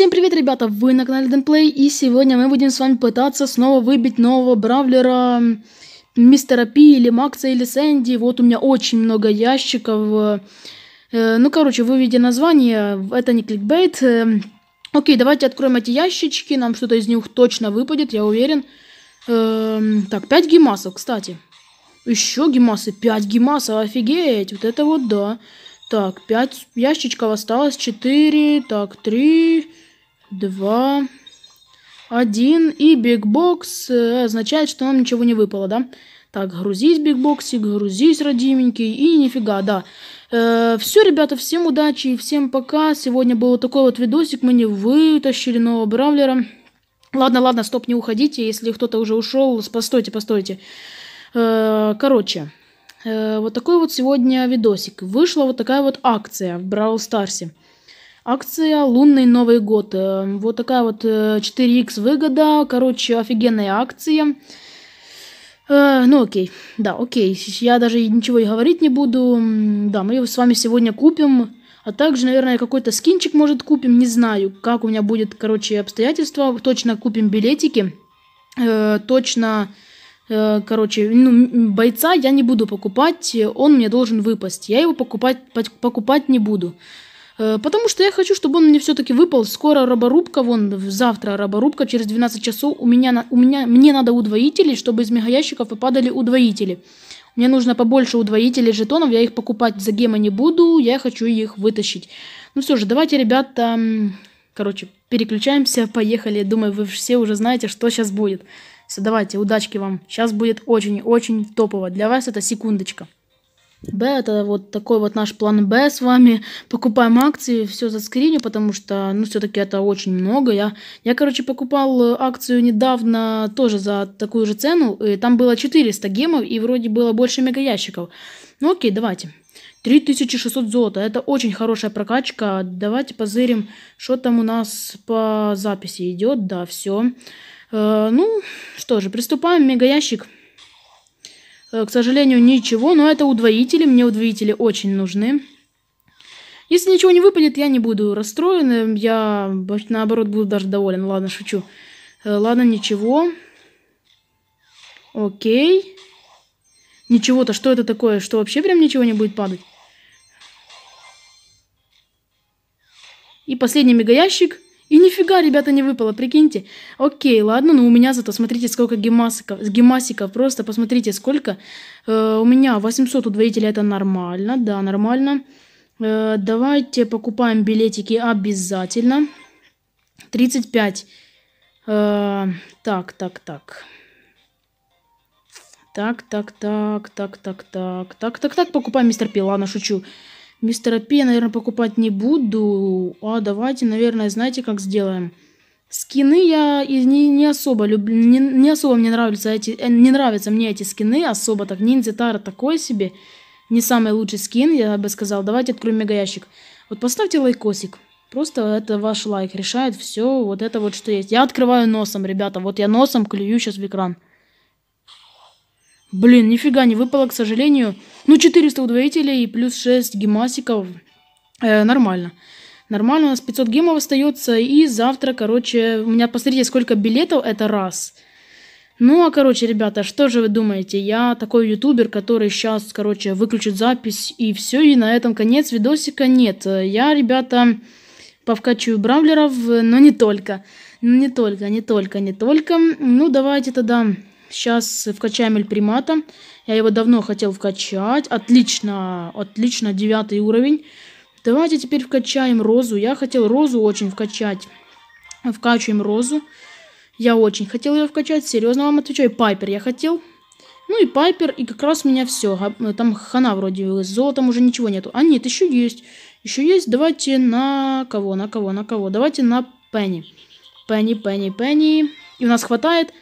Всем привет, ребята! Вы на канале Денплей, и сегодня мы будем с вами пытаться снова выбить нового бравлера Мистера Пи, или Макса, или Сэнди. Вот у меня очень много ящиков. Э, ну, короче, вы видите название, это не кликбейт. Э, окей, давайте откроем эти ящички, нам что-то из них точно выпадет, я уверен. Э, так, 5 гемасов, кстати. Еще гемасы, 5 гемасов, офигеть, вот это вот да. Так, 5 ящичков осталось, 4, так, 3, два, один. И бигбокс э, означает, что нам ничего не выпало, да? Так, грузись, бигбоксик, грузись, родименький. И нифига, да. Э, все, ребята, всем удачи и всем пока. Сегодня был такой вот видосик. Мы не вытащили нового бравлера. Ладно, ладно, стоп, не уходите. Если кто-то уже ушел, постойте, постойте. Э, короче, э, вот такой вот сегодня видосик. Вышла вот такая вот акция в Бравл Старсе. Акция «Лунный Новый год». Э, вот такая вот 4 э, x выгода. Короче, офигенная акция. Э, ну, окей. Да, окей. Я даже ничего и говорить не буду. Да, мы с вами сегодня купим. А также, наверное, какой-то скинчик, может, купим. Не знаю, как у меня будет, короче, обстоятельства. Точно купим билетики. Точно короче, ну, бойца я не буду покупать, он мне должен выпасть. Я его покупать, покупать не буду. Э, потому что я хочу, чтобы он мне все-таки выпал. Скоро роборубка, вон, завтра роборубка, через 12 часов. У меня, у меня, мне надо удвоители, чтобы из мегаящиков выпадали удвоители. Мне нужно побольше удвоителей жетонов, я их покупать за гемы не буду, я хочу их вытащить. Ну все же, давайте, ребята, короче, переключаемся, поехали. Думаю, вы все уже знаете, что сейчас будет. Все, давайте, удачки вам. Сейчас будет очень-очень топово. Для вас это секундочка. Б, это вот такой вот наш план Б с вами. Покупаем акции, все за скриню, потому что, ну, все-таки это очень много. Я, я, короче, покупал э, акцию недавно тоже за такую же цену. И там было 400 гемов и вроде было больше мегаящиков. Ну, окей, давайте. 3600 золота. Это очень хорошая прокачка. Давайте позырим, что там у нас по записи идет. Да, все. Э, ну, что же, приступаем. Мегаящик. ящик Э, к сожалению, ничего, но это удвоители, мне удвоители очень нужны. Если ничего не выпадет, я не буду расстроен, я наоборот буду даже доволен. Ладно, шучу. Э, ладно, ничего. Окей. Ничего-то, что это такое? Что вообще прям ничего не будет падать? И последний мегаящик. И нифига, ребята, не выпало, прикиньте. Окей, ладно, но ну у меня зато, смотрите, сколько гемасиков, гемасиков просто посмотрите, сколько. Э, у меня 800 удвоителя, это нормально, да, нормально. Э, давайте покупаем билетики обязательно. 35. Э, так, так, так. Так, так, так, так, так, так, так, так, так, покупаем мистер Пила, шучу. Мистера Пи я, наверное, покупать не буду. А давайте, наверное, знаете, как сделаем. Скины я не, не особо люблю, не, не особо мне нравятся эти, э, не нравятся мне эти скины, особо так, ниндзя Тара такой себе, не самый лучший скин, я бы сказал, давайте откроем мегаящик. Вот поставьте лайкосик, просто это ваш лайк решает все, вот это вот что есть. Я открываю носом, ребята, вот я носом клюю сейчас в экран. Блин, нифига не выпало, к сожалению. Ну, 400 удвоителей и плюс 6 гемасиков. Э, нормально. Нормально, у нас 500 гемов остается. И завтра, короче, у меня, посмотрите, сколько билетов, это раз. Ну, а, короче, ребята, что же вы думаете? Я такой ютубер, который сейчас, короче, выключит запись и все, и на этом конец видосика нет. Я, ребята, повкачиваю бравлеров, но не только. Ну, не только, не только, не только. Ну, давайте тогда... Сейчас вкачаем Эльпримата. Я его давно хотел вкачать. Отлично, отлично, девятый уровень. Давайте теперь вкачаем Розу. Я хотел Розу очень вкачать. Вкачиваем Розу. Я очень хотел ее вкачать. Серьезно вам отвечаю. Пайпер я хотел. Ну и Пайпер, и как раз у меня все. А, э, там хана вроде, золотом уже ничего нету. А нет, еще есть. Еще есть. Давайте на кого, на кого, на кого. Давайте на Пенни. Пенни, Пенни, Пенни. И у нас хватает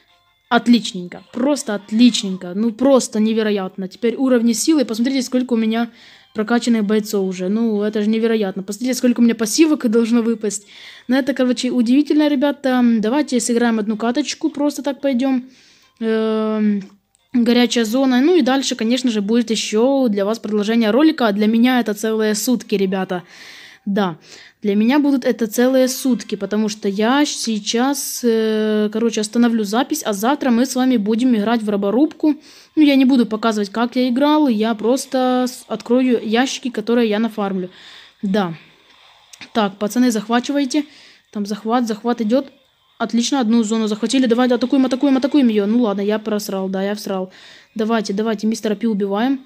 Отличненько, просто отличненько, ну просто невероятно. Теперь уровни силы, посмотрите, сколько у меня прокачанных бойцов уже. Ну, это же невероятно. Посмотрите, сколько у меня пассивок должно выпасть. Но ну, это, короче, удивительно, ребята. Давайте сыграем одну каточку, просто так пойдем. Эм, горячая зона. Ну и дальше, конечно же, будет еще для вас продолжение ролика. а Для меня это целые сутки, ребята. Ребята. Да, для меня будут это целые сутки, потому что я сейчас, э, короче, остановлю запись, а завтра мы с вами будем играть в роборубку. Ну, я не буду показывать, как я играл, я просто открою ящики, которые я нафармлю. Да. Так, пацаны, захвачивайте. Там захват, захват идет. Отлично, одну зону захватили. Давайте атакуем, атакуем, атакуем ее. Ну ладно, я просрал, да, я всрал. Давайте, давайте, мистера Пи убиваем.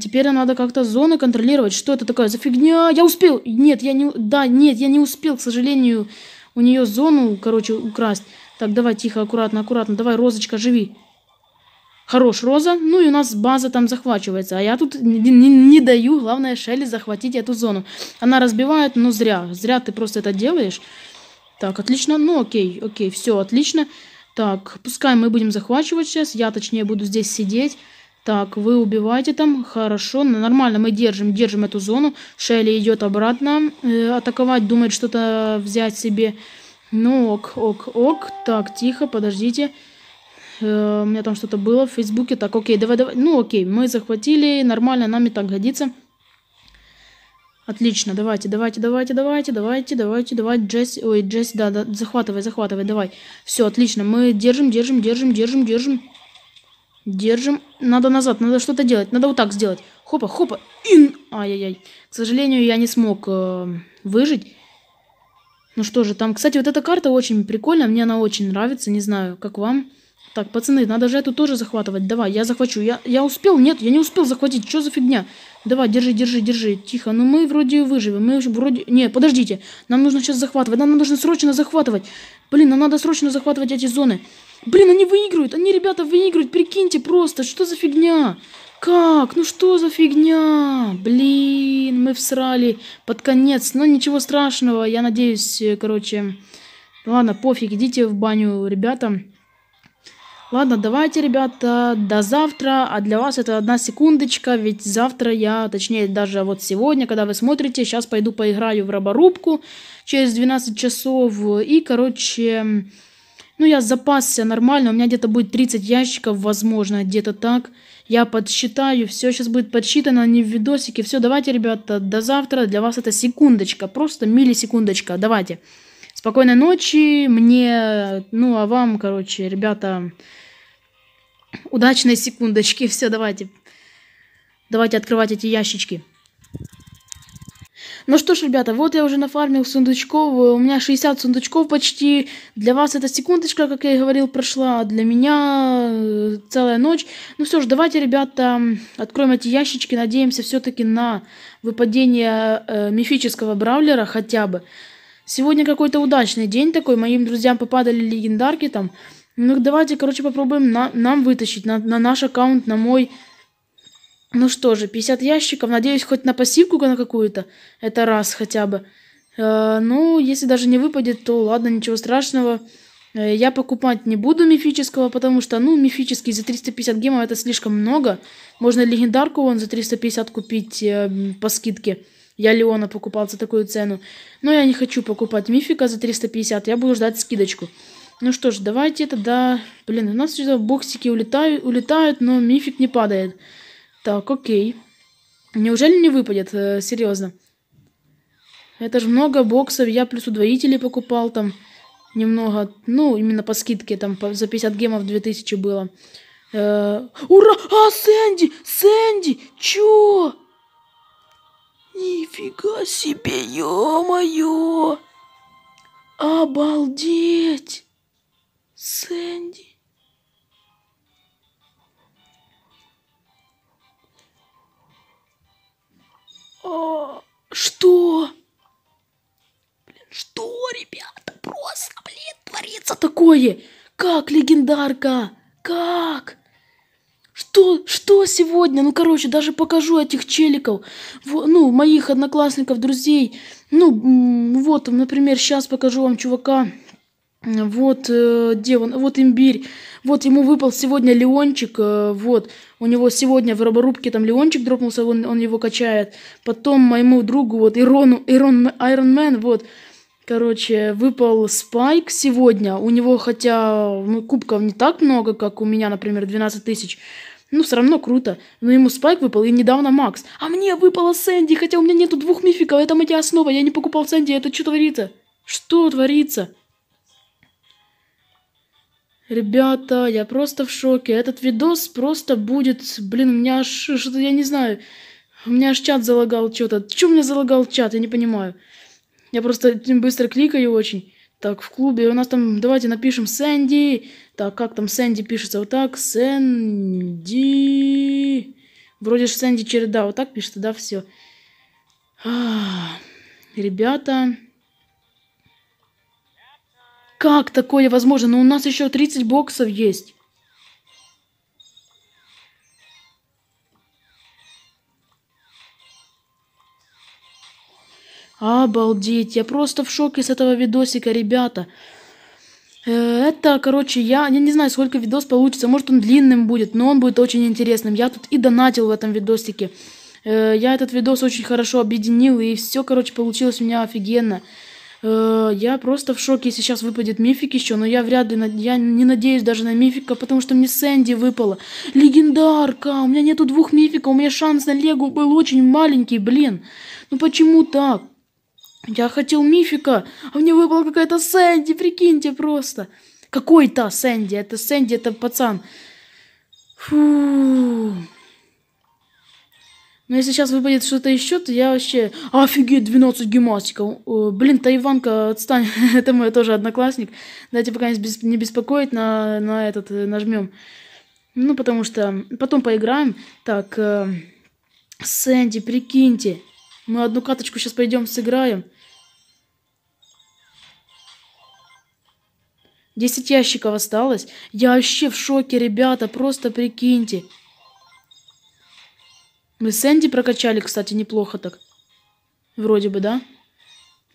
Теперь надо как-то зоны контролировать. Что это такое за фигня? Я успел! Нет, я не... Да, нет, я не успел, к сожалению, у нее зону, короче, украсть. Так, давай, тихо, аккуратно, аккуратно. Давай, Розочка, живи. Хорош, Роза. Ну и у нас база там захвачивается. А я тут не, не, не даю, главное, Шелли захватить эту зону. Она разбивает, но зря. Зря ты просто это делаешь. Так, отлично. Ну, окей, окей, все, отлично. Так, пускай мы будем захвачивать сейчас. Я, точнее, буду здесь сидеть. Так, вы убиваете там. Хорошо, ну, нормально, мы держим, держим эту зону. Шелли идет обратно э, атаковать, думает что-то взять себе. Ну, ок, ок, ок. Так, тихо, подождите. Э, у меня там что-то было в Фейсбуке. Так, окей, давай, давай. Ну, окей, мы захватили, нормально, нам и так годится. Отлично, давайте, давайте, давайте, давайте, давайте, давайте, давайте, Джесси, ой, Джесси, да, да, захватывай, захватывай, давай. Все, отлично, мы держим, держим, держим, держим, держим. Держим. Надо назад, надо что-то делать. Надо вот так сделать. Хопа, хопа. Ин! Ай-яй-яй. К сожалению, я не смог э, выжить. Ну что же, там, кстати, вот эта карта очень прикольная. Мне она очень нравится. Не знаю, как вам. Так, пацаны, надо же эту тоже захватывать. Давай, я захвачу. Я, я успел? Нет, я не успел захватить. Что за фигня? Давай, держи, держи, держи. Тихо, ну мы вроде выживем. Мы вроде... Не, подождите. Нам нужно сейчас захватывать. Нам нужно срочно захватывать. Блин, нам надо срочно захватывать эти зоны. Блин, они выигрывают, они, ребята, выигрывают, прикиньте просто, что за фигня? Как? Ну что за фигня? Блин, мы всрали под конец, но ничего страшного, я надеюсь, э, короче... Ладно, пофиг, идите в баню, ребята. Ладно, давайте, ребята, до завтра. А для вас это одна секундочка, ведь завтра я, точнее, даже вот сегодня, когда вы смотрите, сейчас пойду поиграю в роборубку через 12 часов. И, короче, ну, я запасся нормально, у меня где-то будет 30 ящиков, возможно, где-то так. Я подсчитаю, все сейчас будет подсчитано, не в видосике. Все, давайте, ребята, до завтра. Для вас это секундочка, просто миллисекундочка. Давайте. Спокойной ночи мне, ну, а вам, короче, ребята, удачной секундочки. Все, давайте. Давайте открывать эти ящички. Ну что ж, ребята, вот я уже нафармил сундучков, э, у меня 60 сундучков почти. Для вас эта секундочка, как я и говорил, прошла, а для меня э, целая ночь. Ну все ж, давайте, ребята, откроем эти ящички, надеемся все-таки на выпадение э, мифического бравлера хотя бы. Сегодня какой-то удачный день такой, моим друзьям попадали легендарки там. Ну давайте, короче, попробуем на, нам вытащить на, на наш аккаунт, на мой ну что же, 50 ящиков, надеюсь, хоть на пассивку на какую-то. Это раз хотя бы. Э, ну, если даже не выпадет, то ладно, ничего страшного. Э, я покупать не буду мифического, потому что, ну, мифический за 350 гемов это слишком много. Можно легендарку вон за 350 купить э, по скидке. Я Леона покупал за такую цену. Но я не хочу покупать мифика за 350, я буду ждать скидочку. Ну что ж, давайте тогда... Блин, у нас сюда боксики улетают, улетают но мифик не падает. Так, окей. Неужели не выпадет? Э, серьезно. Это ж много боксов. Я плюс удвоители покупал там немного. Ну, именно по скидке. Там за 50 гемов 2000 было. Э, ура! А, Сэнди! Сэнди! Чё? Нифига себе, ё-моё! Обалдеть! Сэнди! Какое? Как легендарка? Как? Что, что сегодня? Ну, короче, даже покажу этих челиков, ну, моих одноклассников, друзей. Ну, вот, например, сейчас покажу вам чувака. Вот, э, где он, вот имбирь. Вот ему выпал сегодня Леончик, э, вот. У него сегодня в роборубке там Леончик дропнулся, он, он его качает. Потом моему другу, вот, Ирону, Ирон, Айронмен, вот. Короче, выпал Спайк сегодня. У него, хотя ну, кубков не так много, как у меня, например, 12 тысяч. Ну, все равно круто. Но ему Спайк выпал, и недавно Макс. А мне выпала Сэнди, хотя у меня нету двух мификов. Это моя основа. Я не покупал Сэнди. Это что творится? Что творится? Ребята, я просто в шоке. Этот видос просто будет... Блин, у меня аж... Что-то я не знаю. У меня аж чат залагал что-то. Чего у меня залагал чат? Я не понимаю. Я просто быстро кликаю очень. Так, в клубе у нас там, давайте напишем Сэнди. Так, как там Сэнди пишется? Вот так, Сэнди. Вроде же Сэнди череда, вот так пишется, да, все. ребята. Как такое возможно? Но ну, у нас еще 30 боксов есть. Обалдеть, я просто в шоке с этого видосика, ребята. Э, это, короче, я, я не знаю, сколько видос получится. Может, он длинным будет, но он будет очень интересным. Я тут и донатил в этом видосике. Э, я этот видос очень хорошо объединил, и все, короче, получилось у меня офигенно. Э, я просто в шоке, если сейчас выпадет мифик еще, но я вряд ли, я не надеюсь даже на мифика, потому что мне Сэнди выпала. Легендарка! У меня нету двух мификов, у меня шанс на Легу был очень маленький, блин. Ну почему так? Я хотел мифика, а мне выпала какая-то Сэнди, прикиньте просто. Какой-то Сэнди, это Сэнди, это пацан. Фу. Но ну, если сейчас выпадет что-то еще, то я вообще... Офигеть, 12 гимнастиков. Блин, Тайванка, отстань. это мой тоже одноклассник. Дайте пока не беспокоить, на, на этот э, нажмем. Ну, потому что... Потом поиграем. Так, э, Сэнди, прикиньте. Мы одну каточку сейчас пойдем сыграем. Десять ящиков осталось. Я вообще в шоке, ребята, просто прикиньте. Мы Сэнди прокачали, кстати, неплохо так. Вроде бы, да?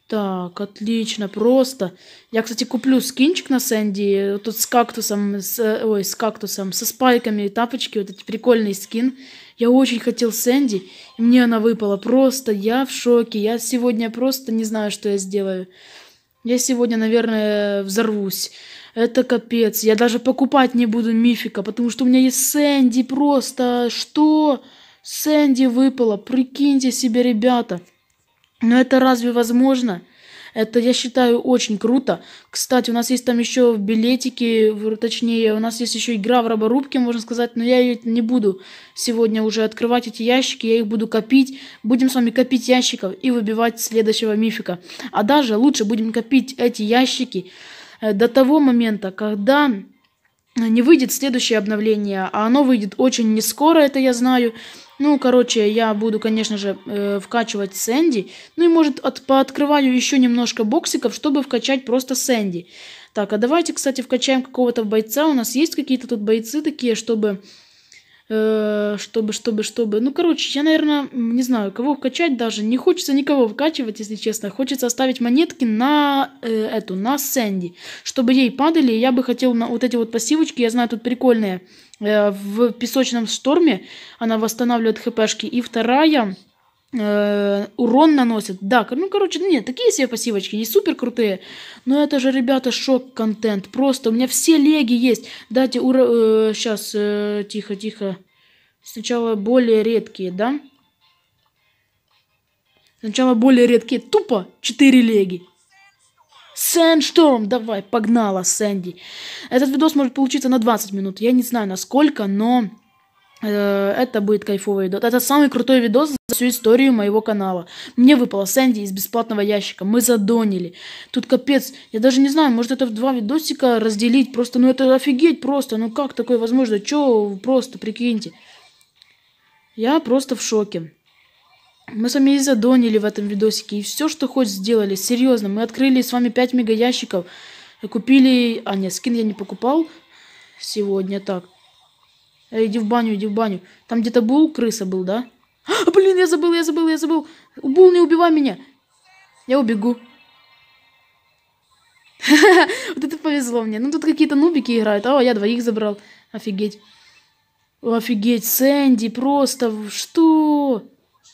Так, отлично, просто. Я, кстати, куплю скинчик на Сэнди. Э, Тут с кактусом, с, э, ой, с кактусом, со спайками и тапочки. Вот эти прикольный скин. Я очень хотел Сэнди, и мне она выпала. Просто я в шоке. Я сегодня просто не знаю, что я сделаю. Я сегодня, наверное, взорвусь. Это капец. Я даже покупать не буду мифика, потому что у меня есть Сэнди просто. Что? Сэнди выпала. Прикиньте себе, ребята. Но это разве возможно? Это, я считаю, очень круто. Кстати, у нас есть там еще в билетике, точнее, у нас есть еще игра в роборубке, можно сказать, но я ее не буду сегодня уже открывать, эти ящики, я их буду копить. Будем с вами копить ящиков и выбивать следующего мифика. А даже лучше будем копить эти ящики э, до того момента, когда не выйдет следующее обновление, а оно выйдет очень не скоро, это я знаю. Ну, короче, я буду, конечно же, э, вкачивать Сэнди. Ну и, может, от, пооткрываю еще немножко боксиков, чтобы вкачать просто Сэнди. Так, а давайте, кстати, вкачаем какого-то бойца. У нас есть какие-то тут бойцы такие, чтобы... Э, чтобы, чтобы, чтобы... Ну, короче, я, наверное, не знаю, кого вкачать даже. Не хочется никого вкачивать, если честно. Хочется оставить монетки на э, эту, на Сэнди. Чтобы ей падали. Я бы хотел на вот эти вот пассивочки, я знаю, тут прикольные... Э, в песочном шторме она восстанавливает хпшки. И вторая э, урон наносит. Да, ну короче, нет, такие себе пассивочки, не супер крутые. Но это же, ребята, шок-контент. Просто у меня все леги есть. Дайте, ура... Э, сейчас, э, тихо, тихо. Сначала более редкие, да? Сначала более редкие. Тупо 4 леги. Сэндшторм, давай, погнала, Сэнди. Этот видос может получиться на 20 минут. Я не знаю, насколько, но э, это будет кайфовый видос. Это самый крутой видос за всю историю моего канала. Мне выпала Сэнди из бесплатного ящика. Мы задонили. Тут капец. Я даже не знаю, может это в два видосика разделить. Просто, ну это офигеть просто. Ну как такое возможно? Чё просто, прикиньте. Я просто в шоке. Мы с вами и задонили в этом видосике, и все, что хоть сделали, серьезно. Мы открыли с вами 5 мега ящиков, купили... А, нет, скин я не покупал сегодня, так. Э, иди в баню, иди в баню. Там где-то был крыса был, да? А, блин, я забыл, я забыл, я забыл. Бул, не убивай меня. Я убегу. Вот это повезло мне. Ну, тут какие-то нубики играют. А, я двоих забрал. Офигеть. Офигеть, Сэнди, просто что?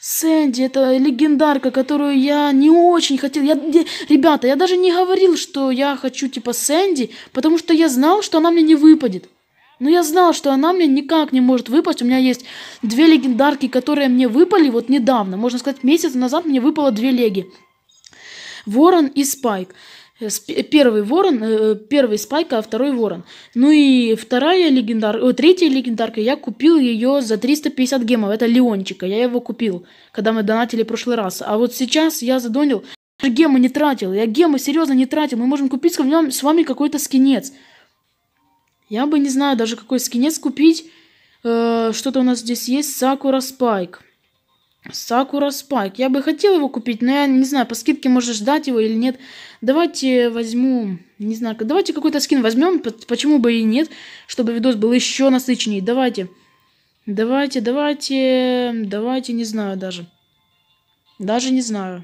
Сэнди, это легендарка, которую я не очень хотел. Я, я, ребята, я даже не говорил, что я хочу типа Сэнди, потому что я знал, что она мне не выпадет. Но я знал, что она мне никак не может выпасть. У меня есть две легендарки, которые мне выпали вот недавно. Можно сказать, месяц назад мне выпало две леги. Ворон и Спайк. Э, э, первый ворон, э, первый спайк а второй ворон. Ну и вторая легендарка, о, третья легендарка, я купил ее за 350 гемов. Это Леончика, я его купил, когда мы донатили в прошлый раз. А вот сейчас я задонил, гемы не тратил, я гемы серьезно не тратил. Мы можем купить с вами какой-то скинец. Я бы не знаю даже какой скинец купить. Что-то у нас здесь есть, Сакура Спайк. Сакура Спайк. Я бы хотел его купить, но я не знаю, по скидке можно ждать его или нет. Давайте возьму, не знаю, давайте какой-то скин возьмем, почему бы и нет, чтобы видос был еще насыщеннее. Давайте, давайте, давайте, давайте, не знаю даже. Даже не знаю.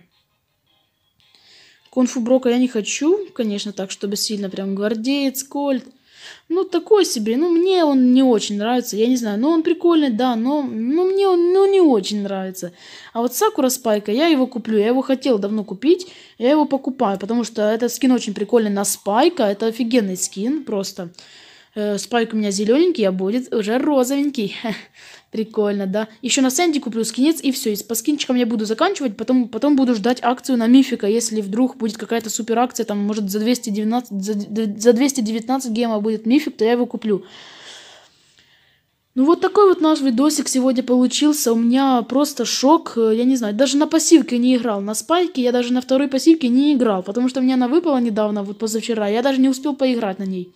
Конфу Брока я не хочу, конечно, так, чтобы сильно прям гвардеец, кольт ну, такой себе, ну, мне он не очень нравится, я не знаю, ну, он прикольный, да, но, ну, мне он, ну, не очень нравится. А вот Сакура Спайка, я его куплю, я его хотел давно купить, я его покупаю, потому что этот скин очень прикольный на Спайка, это офигенный скин просто. Э, спайк у меня зелененький, а будет уже розовенький. Прикольно, да? Еще на Сэнди куплю скинец, и все. И по скинчикам я буду заканчивать, потом, потом буду ждать акцию на Мифика. Если вдруг будет какая-то супер акция, там, может, за 219, за, за 219 гема будет Мифик, то я его куплю. Ну вот такой вот наш видосик сегодня получился. У меня просто шок. Я не знаю, даже на пассивке не играл. На спайке я даже на второй пассивке не играл, потому что мне она выпала недавно, вот позавчера. Я даже не успел поиграть на ней.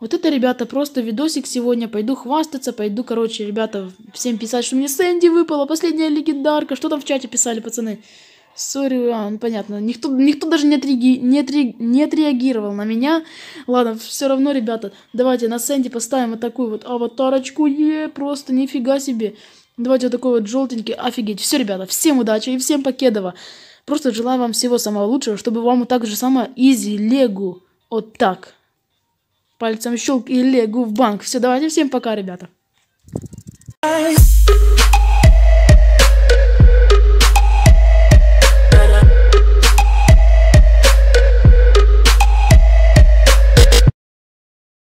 Вот это, ребята, просто видосик сегодня. Пойду хвастаться, пойду, короче, ребята, всем писать, что мне Сэнди выпала, последняя легендарка. Что там в чате писали, пацаны? Сори, а, ну понятно. Никто, никто даже не, отреаги... не, отре... не отреагировал на меня. Ладно, все равно, ребята, давайте на Сэнди поставим вот такую вот аватарочку. Е, просто нифига себе. Давайте вот такой вот желтенький. Офигеть. Все, ребята, всем удачи и всем покедова. Просто желаю вам всего самого лучшего, чтобы вам так же самое изи легу. Вот так. Пальцем щелк и легу в банк. Все, давайте всем пока, ребята.